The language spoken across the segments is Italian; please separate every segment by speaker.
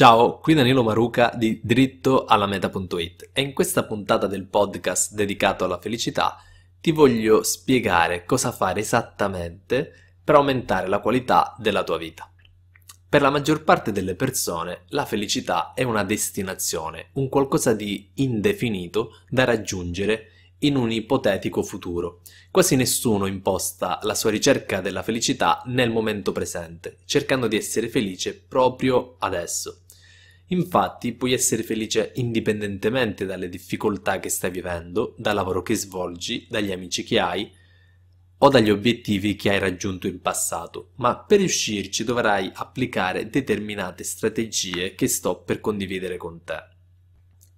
Speaker 1: Ciao, qui Danilo Maruca di dritto alla meta.it e in questa puntata del podcast dedicato alla felicità ti voglio spiegare cosa fare esattamente per aumentare la qualità della tua vita. Per la maggior parte delle persone la felicità è una destinazione, un qualcosa di indefinito da raggiungere in un ipotetico futuro. Quasi nessuno imposta la sua ricerca della felicità nel momento presente, cercando di essere felice proprio adesso. Infatti puoi essere felice indipendentemente dalle difficoltà che stai vivendo, dal lavoro che svolgi, dagli amici che hai o dagli obiettivi che hai raggiunto in passato, ma per riuscirci dovrai applicare determinate strategie che sto per condividere con te.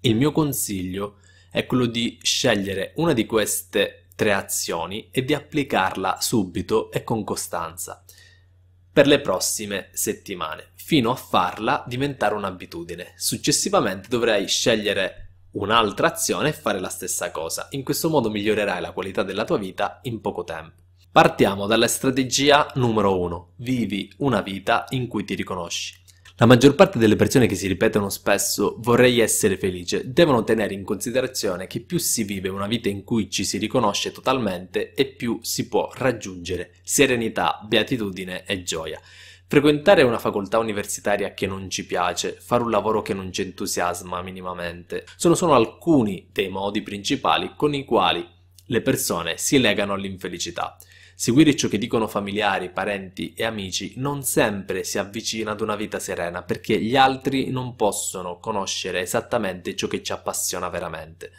Speaker 1: Il mio consiglio è quello di scegliere una di queste tre azioni e di applicarla subito e con costanza per le prossime settimane fino a farla diventare un'abitudine. Successivamente dovrai scegliere un'altra azione e fare la stessa cosa. In questo modo migliorerai la qualità della tua vita in poco tempo. Partiamo dalla strategia numero 1. Vivi una vita in cui ti riconosci. La maggior parte delle persone che si ripetono spesso vorrei essere felice devono tenere in considerazione che più si vive una vita in cui ci si riconosce totalmente e più si può raggiungere serenità, beatitudine e gioia. Frequentare una facoltà universitaria che non ci piace, fare un lavoro che non ci entusiasma minimamente, sono solo alcuni dei modi principali con i quali le persone si legano all'infelicità. Seguire ciò che dicono familiari, parenti e amici non sempre si avvicina ad una vita serena perché gli altri non possono conoscere esattamente ciò che ci appassiona veramente.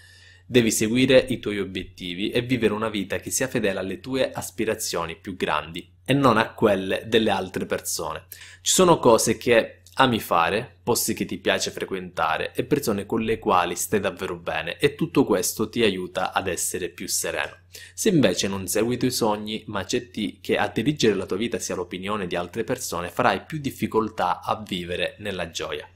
Speaker 1: Devi seguire i tuoi obiettivi e vivere una vita che sia fedele alle tue aspirazioni più grandi e non a quelle delle altre persone. Ci sono cose che ami fare, posti che ti piace frequentare e persone con le quali stai davvero bene e tutto questo ti aiuta ad essere più sereno. Se invece non segui i tuoi sogni ma accetti che a dirigere la tua vita sia l'opinione di altre persone, farai più difficoltà a vivere nella gioia.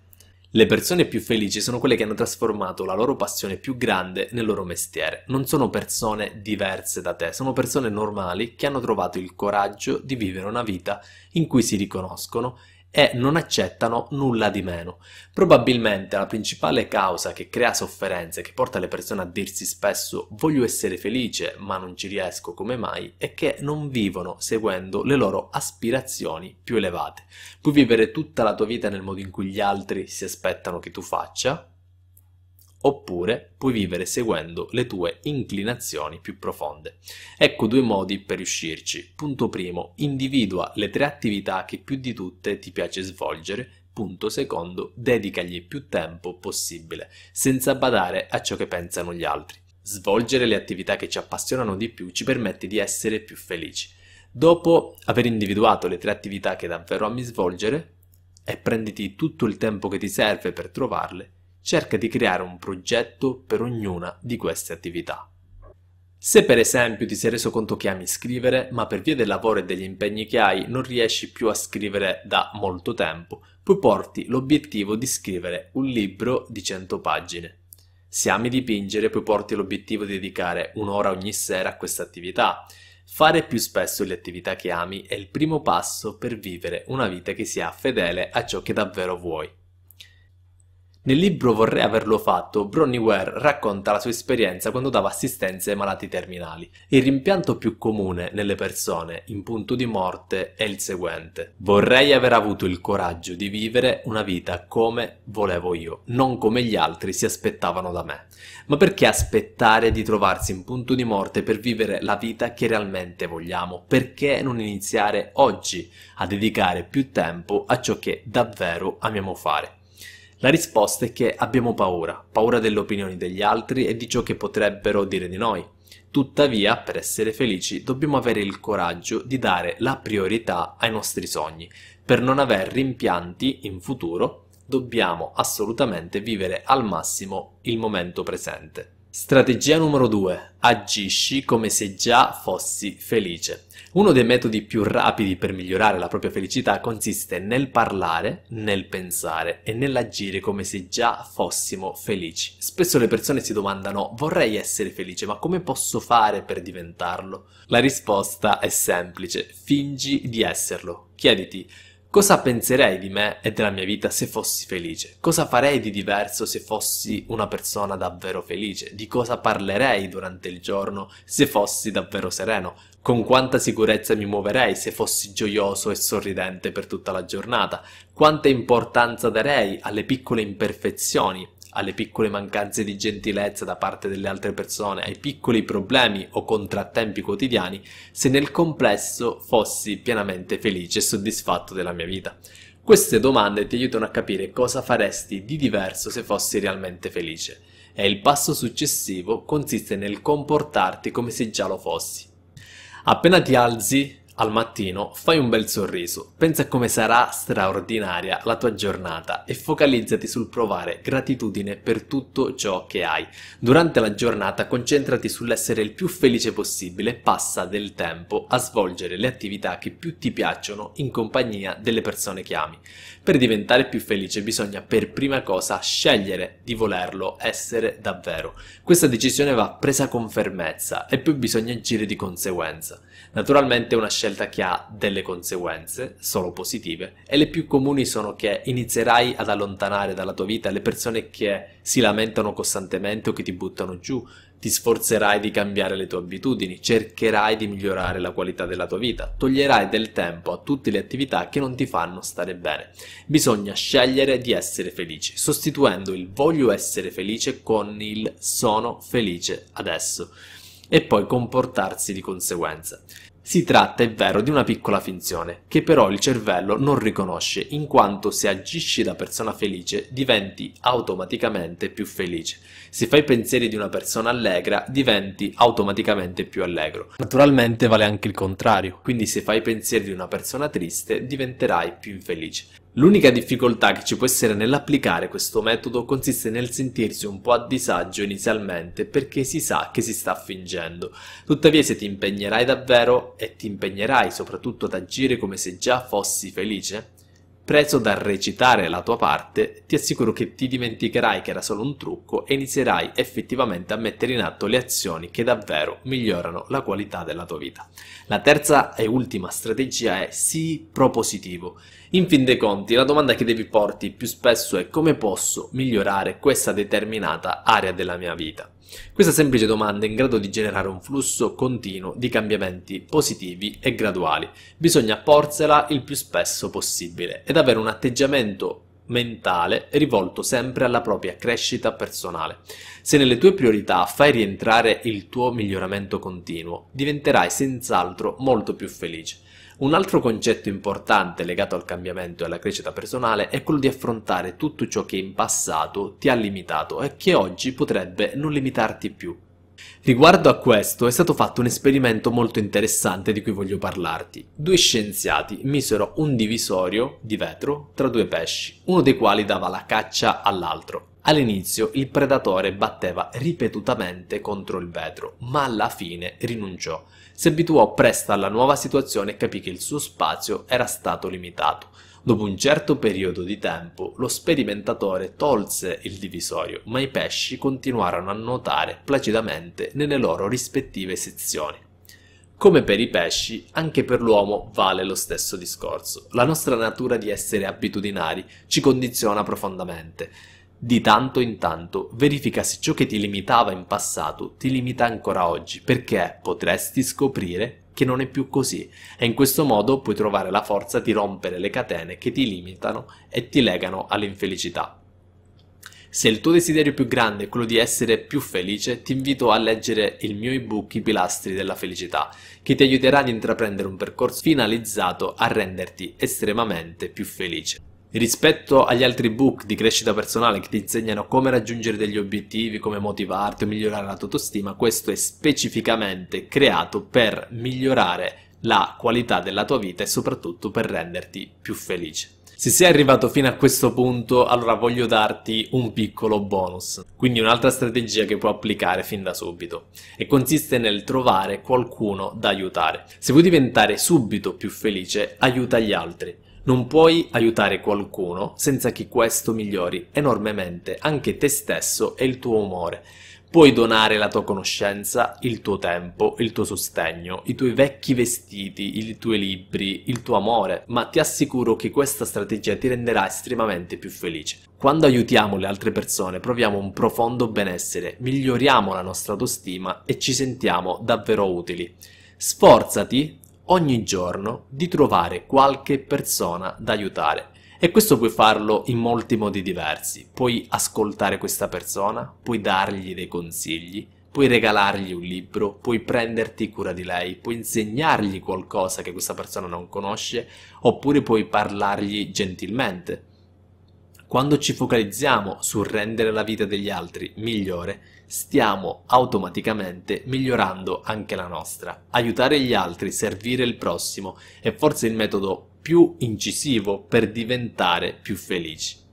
Speaker 1: Le persone più felici sono quelle che hanno trasformato la loro passione più grande nel loro mestiere. Non sono persone diverse da te, sono persone normali che hanno trovato il coraggio di vivere una vita in cui si riconoscono e non accettano nulla di meno. Probabilmente la principale causa che crea sofferenze, che porta le persone a dirsi spesso voglio essere felice ma non ci riesco come mai, è che non vivono seguendo le loro aspirazioni più elevate. Puoi vivere tutta la tua vita nel modo in cui gli altri si aspettano che tu faccia, oppure puoi vivere seguendo le tue inclinazioni più profonde. Ecco due modi per riuscirci. Punto primo, individua le tre attività che più di tutte ti piace svolgere. Punto secondo, dedicagli più tempo possibile, senza badare a ciò che pensano gli altri. Svolgere le attività che ci appassionano di più ci permette di essere più felici. Dopo aver individuato le tre attività che davvero ami svolgere, e prenditi tutto il tempo che ti serve per trovarle, cerca di creare un progetto per ognuna di queste attività. Se per esempio ti sei reso conto che ami scrivere, ma per via del lavoro e degli impegni che hai non riesci più a scrivere da molto tempo, poi porti l'obiettivo di scrivere un libro di 100 pagine. Se ami dipingere, poi porti l'obiettivo di dedicare un'ora ogni sera a questa attività. Fare più spesso le attività che ami è il primo passo per vivere una vita che sia fedele a ciò che davvero vuoi. Nel libro Vorrei averlo fatto, Bronnie Ware racconta la sua esperienza quando dava assistenza ai malati terminali. Il rimpianto più comune nelle persone in punto di morte è il seguente. Vorrei aver avuto il coraggio di vivere una vita come volevo io, non come gli altri si aspettavano da me. Ma perché aspettare di trovarsi in punto di morte per vivere la vita che realmente vogliamo? Perché non iniziare oggi a dedicare più tempo a ciò che davvero amiamo fare? La risposta è che abbiamo paura, paura delle opinioni degli altri e di ciò che potrebbero dire di noi. Tuttavia, per essere felici, dobbiamo avere il coraggio di dare la priorità ai nostri sogni. Per non aver rimpianti in futuro, dobbiamo assolutamente vivere al massimo il momento presente. Strategia numero 2. Agisci come se già fossi felice. Uno dei metodi più rapidi per migliorare la propria felicità consiste nel parlare, nel pensare e nell'agire come se già fossimo felici. Spesso le persone si domandano vorrei essere felice ma come posso fare per diventarlo? La risposta è semplice, fingi di esserlo. Chiediti Cosa penserei di me e della mia vita se fossi felice? Cosa farei di diverso se fossi una persona davvero felice? Di cosa parlerei durante il giorno se fossi davvero sereno? Con quanta sicurezza mi muoverei se fossi gioioso e sorridente per tutta la giornata? Quanta importanza darei alle piccole imperfezioni alle piccole mancanze di gentilezza da parte delle altre persone, ai piccoli problemi o contrattempi quotidiani, se nel complesso fossi pienamente felice e soddisfatto della mia vita. Queste domande ti aiutano a capire cosa faresti di diverso se fossi realmente felice e il passo successivo consiste nel comportarti come se già lo fossi. Appena ti alzi al mattino fai un bel sorriso, pensa a come sarà straordinaria la tua giornata e focalizzati sul provare gratitudine per tutto ciò che hai. Durante la giornata concentrati sull'essere il più felice possibile e passa del tempo a svolgere le attività che più ti piacciono in compagnia delle persone che ami. Per diventare più felice bisogna per prima cosa scegliere di volerlo essere davvero. Questa decisione va presa con fermezza e poi bisogna agire di conseguenza. Naturalmente è una scelta che ha delle conseguenze, solo positive, e le più comuni sono che inizierai ad allontanare dalla tua vita le persone che si lamentano costantemente o che ti buttano giù, ti sforzerai di cambiare le tue abitudini, cercherai di migliorare la qualità della tua vita, toglierai del tempo a tutte le attività che non ti fanno stare bene. Bisogna scegliere di essere felice, sostituendo il voglio essere felice con il sono felice adesso e poi comportarsi di conseguenza. Si tratta, è vero, di una piccola finzione, che però il cervello non riconosce, in quanto se agisci da persona felice diventi automaticamente più felice. Se fai pensieri di una persona allegra, diventi automaticamente più allegro. Naturalmente vale anche il contrario, quindi se fai pensieri di una persona triste, diventerai più infelice. L'unica difficoltà che ci può essere nell'applicare questo metodo consiste nel sentirsi un po' a disagio inizialmente perché si sa che si sta fingendo. Tuttavia se ti impegnerai davvero e ti impegnerai soprattutto ad agire come se già fossi felice, Preso dal recitare la tua parte, ti assicuro che ti dimenticherai che era solo un trucco e inizierai effettivamente a mettere in atto le azioni che davvero migliorano la qualità della tua vita. La terza e ultima strategia è sii propositivo. In fin dei conti, la domanda che devi porti più spesso è come posso migliorare questa determinata area della mia vita. Questa semplice domanda è in grado di generare un flusso continuo di cambiamenti positivi e graduali. Bisogna porsela il più spesso possibile ed avere un atteggiamento mentale rivolto sempre alla propria crescita personale. Se nelle tue priorità fai rientrare il tuo miglioramento continuo, diventerai senz'altro molto più felice. Un altro concetto importante legato al cambiamento e alla crescita personale è quello di affrontare tutto ciò che in passato ti ha limitato e che oggi potrebbe non limitarti più. Riguardo a questo è stato fatto un esperimento molto interessante di cui voglio parlarti. Due scienziati misero un divisorio di vetro tra due pesci, uno dei quali dava la caccia all'altro. All'inizio il predatore batteva ripetutamente contro il vetro, ma alla fine rinunciò si abituò presto alla nuova situazione e capì che il suo spazio era stato limitato. Dopo un certo periodo di tempo, lo sperimentatore tolse il divisorio, ma i pesci continuarono a nuotare placidamente nelle loro rispettive sezioni. Come per i pesci, anche per l'uomo vale lo stesso discorso. La nostra natura di essere abitudinari ci condiziona profondamente. Di tanto in tanto verifica se ciò che ti limitava in passato ti limita ancora oggi, perché potresti scoprire che non è più così e in questo modo puoi trovare la forza di rompere le catene che ti limitano e ti legano all'infelicità. Se il tuo desiderio più grande è quello di essere più felice, ti invito a leggere il mio ebook I pilastri della felicità, che ti aiuterà ad intraprendere un percorso finalizzato a renderti estremamente più felice. Rispetto agli altri book di crescita personale che ti insegnano come raggiungere degli obiettivi, come motivarti o migliorare la tua autostima, questo è specificamente creato per migliorare la qualità della tua vita e soprattutto per renderti più felice. Se sei arrivato fino a questo punto, allora voglio darti un piccolo bonus, quindi un'altra strategia che puoi applicare fin da subito, e consiste nel trovare qualcuno da aiutare. Se vuoi diventare subito più felice, aiuta gli altri. Non puoi aiutare qualcuno senza che questo migliori enormemente anche te stesso e il tuo umore. Puoi donare la tua conoscenza, il tuo tempo, il tuo sostegno, i tuoi vecchi vestiti, i tuoi libri, il tuo amore, ma ti assicuro che questa strategia ti renderà estremamente più felice. Quando aiutiamo le altre persone proviamo un profondo benessere, miglioriamo la nostra autostima e ci sentiamo davvero utili. Sforzati ogni giorno di trovare qualche persona da aiutare. E questo puoi farlo in molti modi diversi. Puoi ascoltare questa persona, puoi dargli dei consigli, puoi regalargli un libro, puoi prenderti cura di lei, puoi insegnargli qualcosa che questa persona non conosce, oppure puoi parlargli gentilmente. Quando ci focalizziamo sul rendere la vita degli altri migliore, stiamo automaticamente migliorando anche la nostra. Aiutare gli altri, servire il prossimo è forse il metodo più incisivo per diventare più felici.